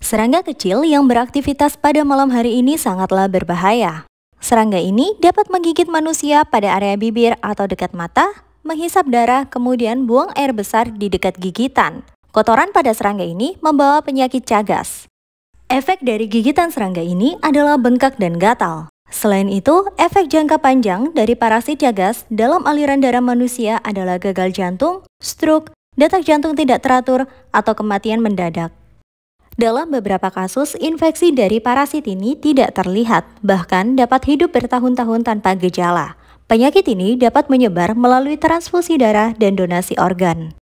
Serangga kecil yang beraktivitas pada malam hari ini sangatlah berbahaya. Serangga ini dapat menggigit manusia pada area bibir atau dekat mata, menghisap darah, kemudian buang air besar di dekat gigitan. Kotoran pada serangga ini membawa penyakit cagas. Efek dari gigitan serangga ini adalah bengkak dan gatal. Selain itu, efek jangka panjang dari parasit cagas dalam aliran darah manusia adalah gagal jantung, stroke, detak jantung tidak teratur, atau kematian mendadak. Dalam beberapa kasus, infeksi dari parasit ini tidak terlihat, bahkan dapat hidup bertahun-tahun tanpa gejala. Penyakit ini dapat menyebar melalui transfusi darah dan donasi organ.